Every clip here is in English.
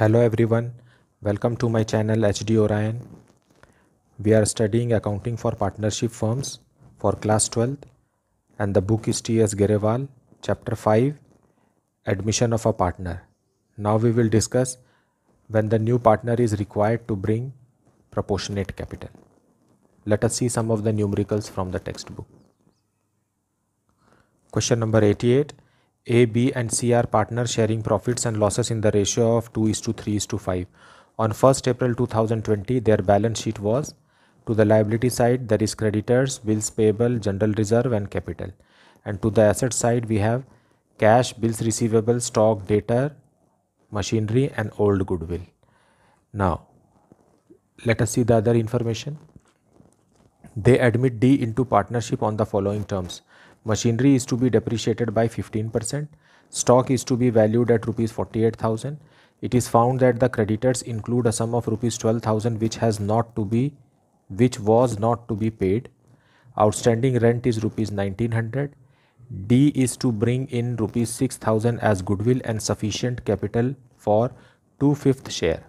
Hello everyone, welcome to my channel HD Orion. We are studying accounting for partnership firms for class 12th and the book is T.S. Gerewal, chapter 5, admission of a partner. Now we will discuss when the new partner is required to bring proportionate capital. Let us see some of the numericals from the textbook. Question number 88. A, B and C are partners sharing profits and losses in the ratio of 2 is to 3 is to 5. On 1st April 2020, their balance sheet was to the liability side there is creditors, bills payable, general reserve and capital. And to the asset side we have cash, bills receivable, stock, debtor, machinery and old goodwill. Now let us see the other information. They admit D into partnership on the following terms Machinery is to be depreciated by 15%. Stock is to be valued at rupees 48,000. It is found that the creditors include a sum of rupees 12,000 which has not to be which was not to be paid. Outstanding rent is rupees 1900. D is to bring in rupees 6000 as goodwill and sufficient capital for 2/5th share.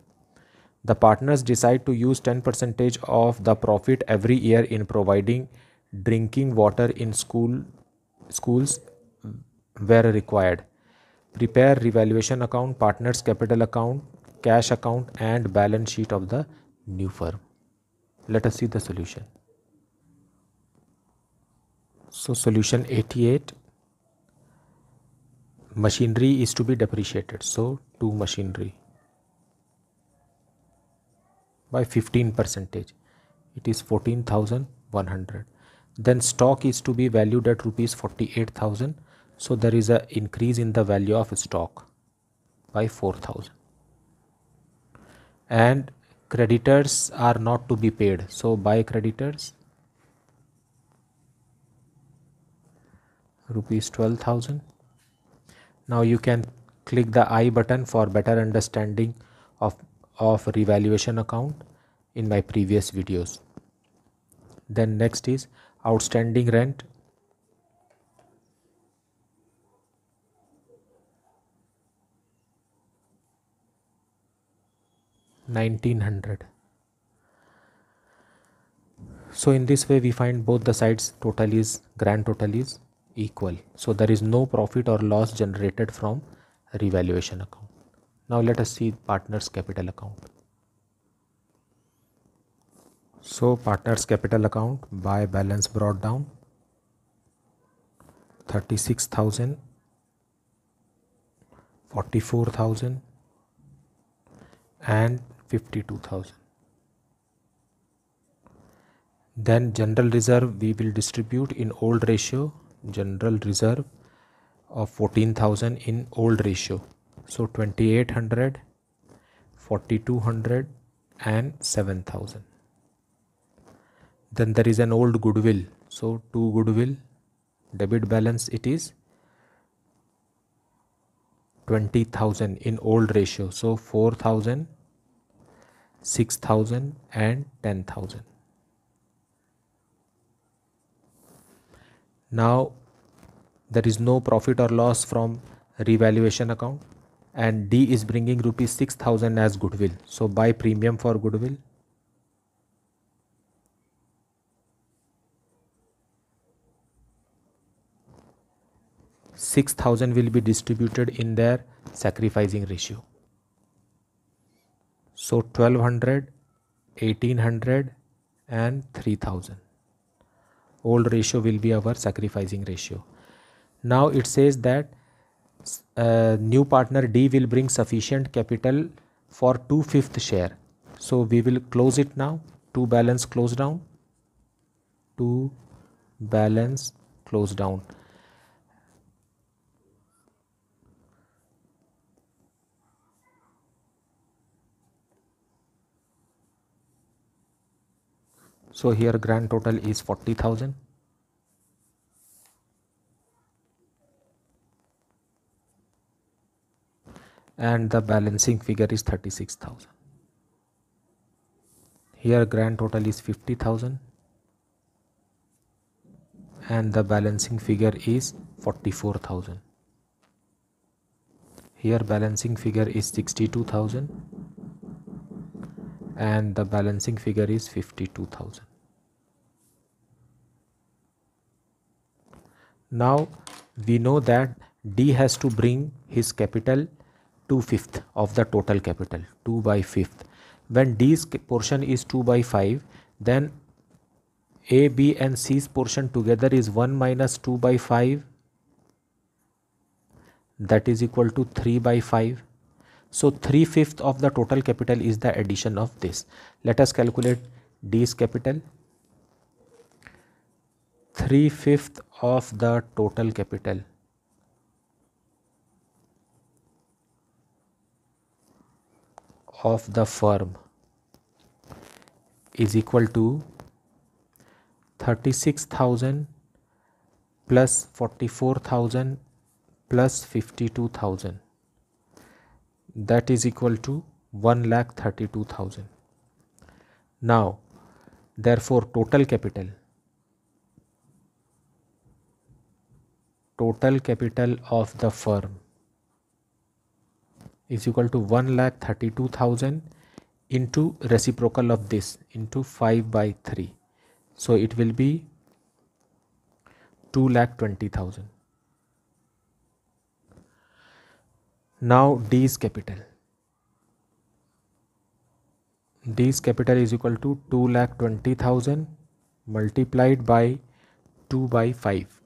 The partners decide to use 10% of the profit every year in providing drinking water in school schools where required. Prepare revaluation account, partners capital account, cash account and balance sheet of the new firm. Let us see the solution. So solution 88 machinery is to be depreciated so two machinery by 15 percentage it is 14100 then stock is to be valued at rupees 48000 so there is an increase in the value of stock by 4000 and creditors are not to be paid so by creditors rupees 12000 now you can click the i button for better understanding of of revaluation account in my previous videos then next is outstanding rent nineteen hundred so in this way we find both the sides total is grand total is equal so there is no profit or loss generated from revaluation account now let us see partners capital account so partners capital account by balance brought down 36,000 44,000 and 52,000 then general reserve we will distribute in old ratio general reserve of 14,000 in old ratio so 2800 4200 and 7000 then there is an old goodwill so two goodwill debit balance it is 20000 in old ratio so 4000 6000 and 10000 now there is no profit or loss from revaluation account and d is bringing rupees 6000 as goodwill so buy premium for goodwill 6000 will be distributed in their sacrificing ratio so 1200 1800 and 3000 old ratio will be our sacrificing ratio now it says that uh, new partner d will bring sufficient capital for 2 fifth share so we will close it now Two balance close down Two balance close down So here grand total is 40,000. And the balancing figure is 36,000. Here grand total is 50,000 and the balancing figure is 44,000. Here balancing figure is 62,000 and the balancing figure is 52,000. Now we know that D has to bring his capital 2 fifth of the total capital 2 by fifth. When D's portion is 2 by 5 then A, B and C's portion together is 1 minus 2 by 5 that is equal to 3 by 5. So 3 fifth of the total capital is the addition of this. Let us calculate D's capital. 3 fifth of the total capital. of the firm is equal to 36,000 plus 44,000 plus 52,000 that is equal to 1,32,000. Now therefore total capital total capital of the firm is equal to 1 lakh 32,000 into reciprocal of this into 5 by 3 so it will be 2 lakh 20,000 now D is capital D's capital is equal to 2 lakh 20,000 multiplied by 2 by 5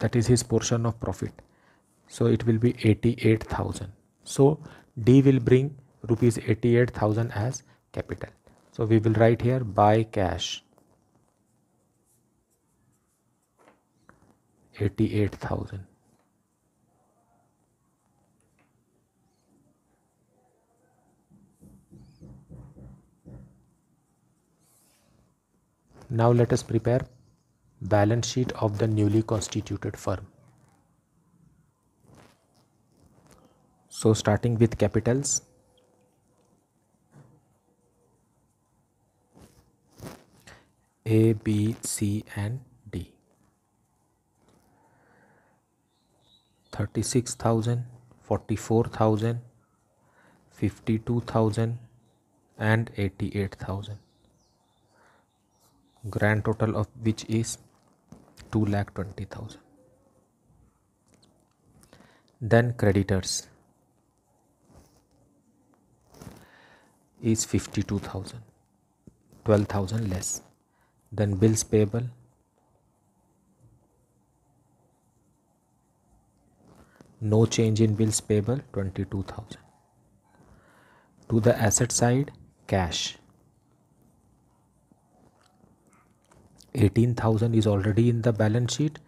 that is his portion of profit so it will be 88000 so d will bring rupees 88000 as capital so we will write here buy cash 88000 now let us prepare balance sheet of the newly constituted firm. So starting with capitals. A, B, C and D. 36,000, 44,000, 52,000 and 88,000 grand total of which is two lakh twenty thousand. Then creditors is fifty two thousand, twelve thousand less. Then bills payable no change in bills payable 22000 to the asset side cash 18000 is already in the balance sheet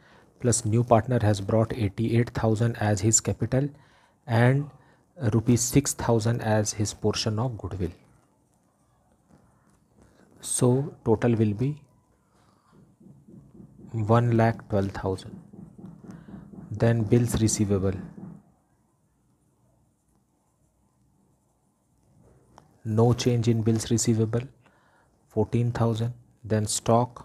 plus new partner has brought 88000 as his capital and rupees 6000 as his portion of goodwill so total will be 1 lakh 12000 then bills receivable no change in bills receivable 14000 then stock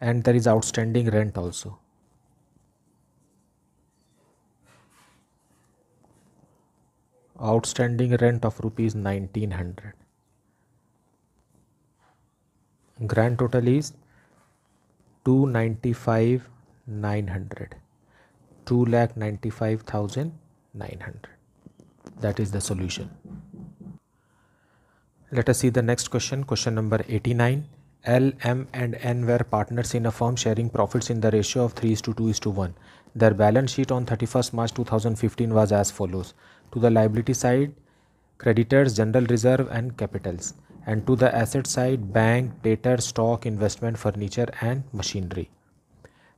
and there is outstanding rent also outstanding rent of rupees 1900 grand total is 295,900 2,95,900 that is the solution let us see the next question question number 89 L, M and N were partners in a firm sharing profits in the ratio of 3 is to 2 is to 1. Their balance sheet on 31st March 2015 was as follows. To the liability side, creditors, general reserve and capitals. And to the asset side, bank, debtor, stock, investment, furniture and machinery.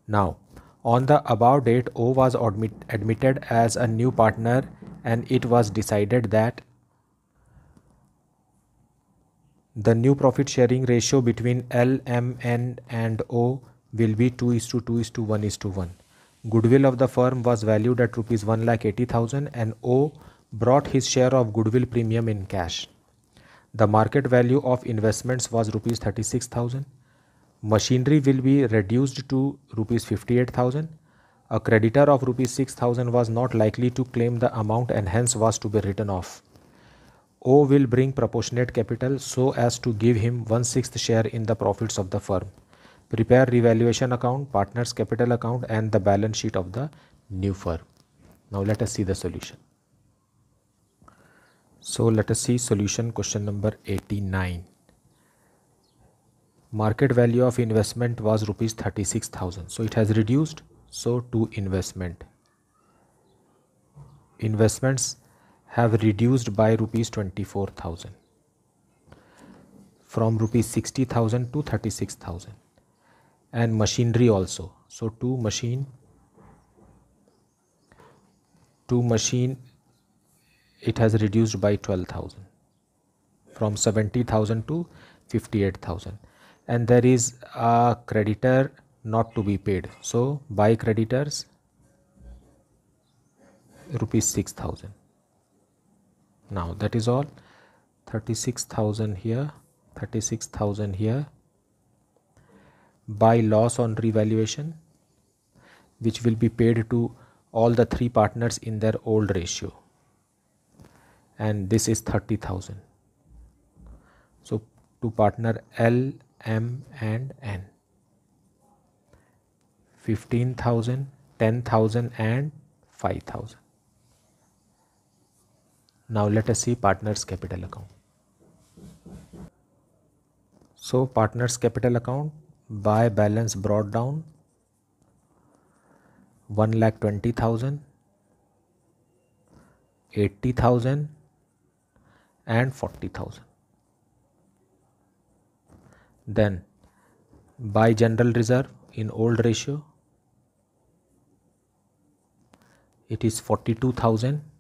Now, on the above date, O was admit admitted as a new partner and it was decided that the new profit sharing ratio between L, M, N and O will be 2 is to 2 is to 1 is to 1. Goodwill of the firm was valued at rupees 1,80,000 and O brought his share of goodwill premium in cash. The market value of investments was rupees 36,000. Machinery will be reduced to rupees 58,000. A creditor of rupees 6,000 was not likely to claim the amount and hence was to be written off. O will bring proportionate capital so as to give him one sixth share in the profits of the firm. Prepare revaluation account, partner's capital account and the balance sheet of the new firm. Now let us see the solution. So let us see solution question number 89. Market value of investment was rupees 36,000. So it has reduced. So to investment. Investments have reduced by rupees 24000 from rupees 60000 to 36000 and machinery also so two machine two machine it has reduced by 12000 from 70000 to 58000 and there is a creditor not to be paid so by creditors rupees 6000 now that is all 36,000 here 36,000 here by loss on revaluation which will be paid to all the three partners in their old ratio and this is 30,000 so to partner L M and N 15,000 10,000 and 5,000 now let us see partners capital account. So partners capital account by balance brought down 1 lakh 20,000, 80,000 and 40,000. Then by general reserve in old ratio it is 42,000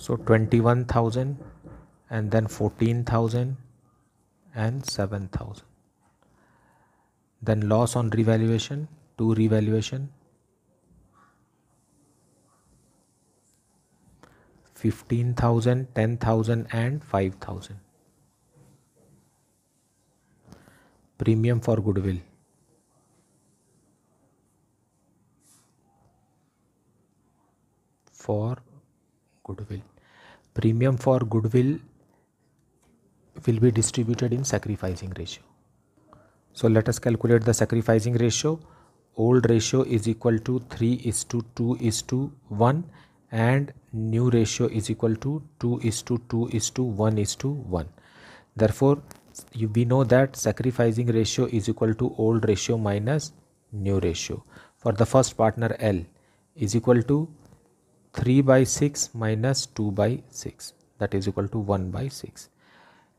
so 21000 and then 14000 and 7000 then loss on revaluation to revaluation 15000 10000 and 5000 premium for goodwill for goodwill premium for goodwill will be distributed in sacrificing ratio so let us calculate the sacrificing ratio old ratio is equal to 3 is to 2 is to 1 and new ratio is equal to 2 is to 2 is to 1 is to 1 therefore you, we know that sacrificing ratio is equal to old ratio minus new ratio for the first partner L is equal to 3 by 6 minus 2 by 6 that is equal to 1 by 6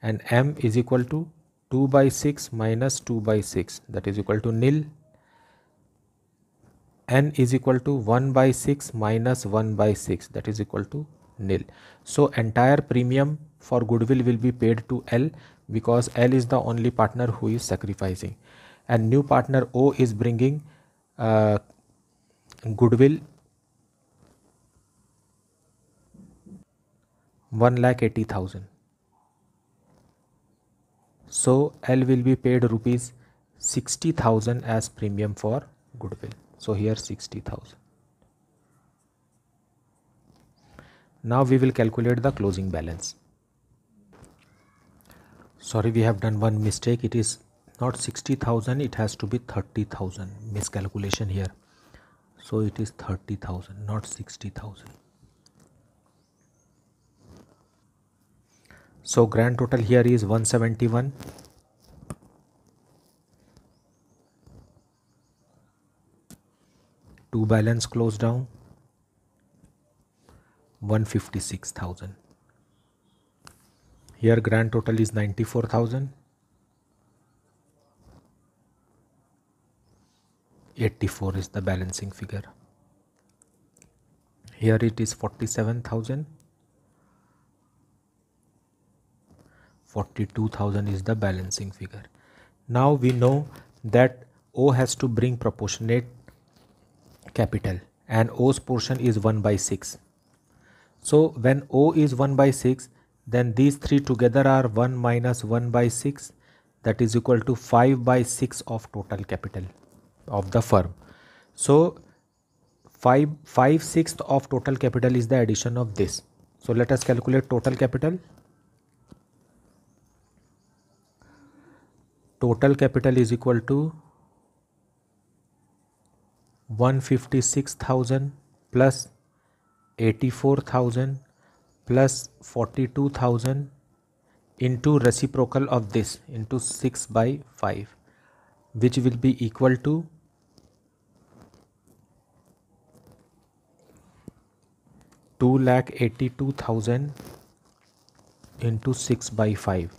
and m is equal to 2 by 6 minus 2 by 6 that is equal to nil n is equal to 1 by 6 minus 1 by 6 that is equal to nil so entire premium for goodwill will be paid to l because l is the only partner who is sacrificing and new partner o is bringing uh, goodwill one lakh eighty thousand. So L will be paid rupees sixty thousand as premium for goodwill. So here sixty thousand. Now we will calculate the closing balance. Sorry, we have done one mistake. It is not 60,000, it has to be 30,000. Miscalculation here. So it is 30,000, not 60,000. So grand total here is 171. Two balance close down 156,000. Here grand total is 94,000. 84 is the balancing figure. Here it is 47,000. 42,000 is the balancing figure. Now we know that O has to bring proportionate capital and O's portion is 1 by 6. So when O is 1 by 6 then these three together are 1 minus 1 by 6 that is equal to 5 by 6 of total capital of the firm. So 5 5 sixth of total capital is the addition of this. So let us calculate total capital total capital is equal to 156,000 plus 84,000 plus 42,000 into reciprocal of this into 6 by 5 which will be equal to 2,82,000 into 6 by 5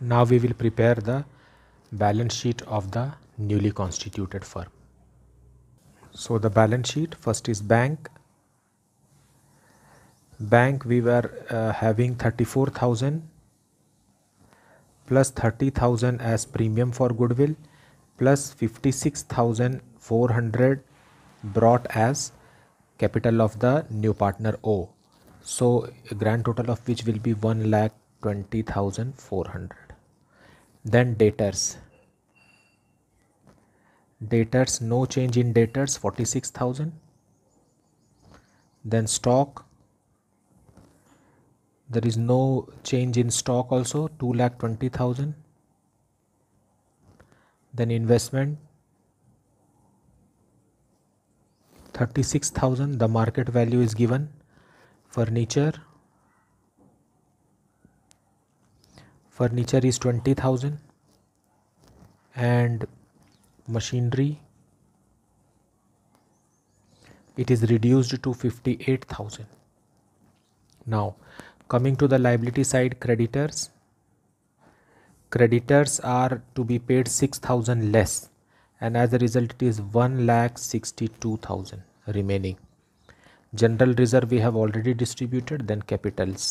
Now we will prepare the balance sheet of the newly constituted firm. So the balance sheet first is bank. Bank we were uh, having 34,000 plus 30,000 as premium for goodwill plus 56,400 brought as capital of the new partner O. So grand total of which will be 1 lakh 20,400 then debtors debtors no change in debtors 46000 then stock there is no change in stock also 2 lakh 20000 then investment 36000 the market value is given furniture furniture is 20000 and machinery it is reduced to 58000 now coming to the liability side creditors creditors are to be paid 6000 less and as a result it is 1 lakh 62000 remaining general reserve we have already distributed then capitals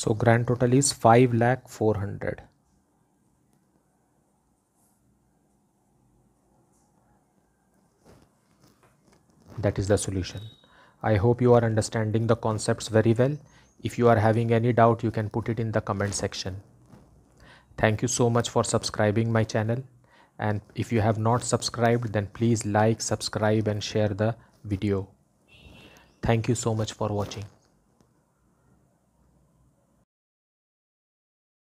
So grand total is 5 lakh 400. That is the solution. I hope you are understanding the concepts very well. If you are having any doubt, you can put it in the comment section. Thank you so much for subscribing my channel. And if you have not subscribed, then please like, subscribe and share the video. Thank you so much for watching.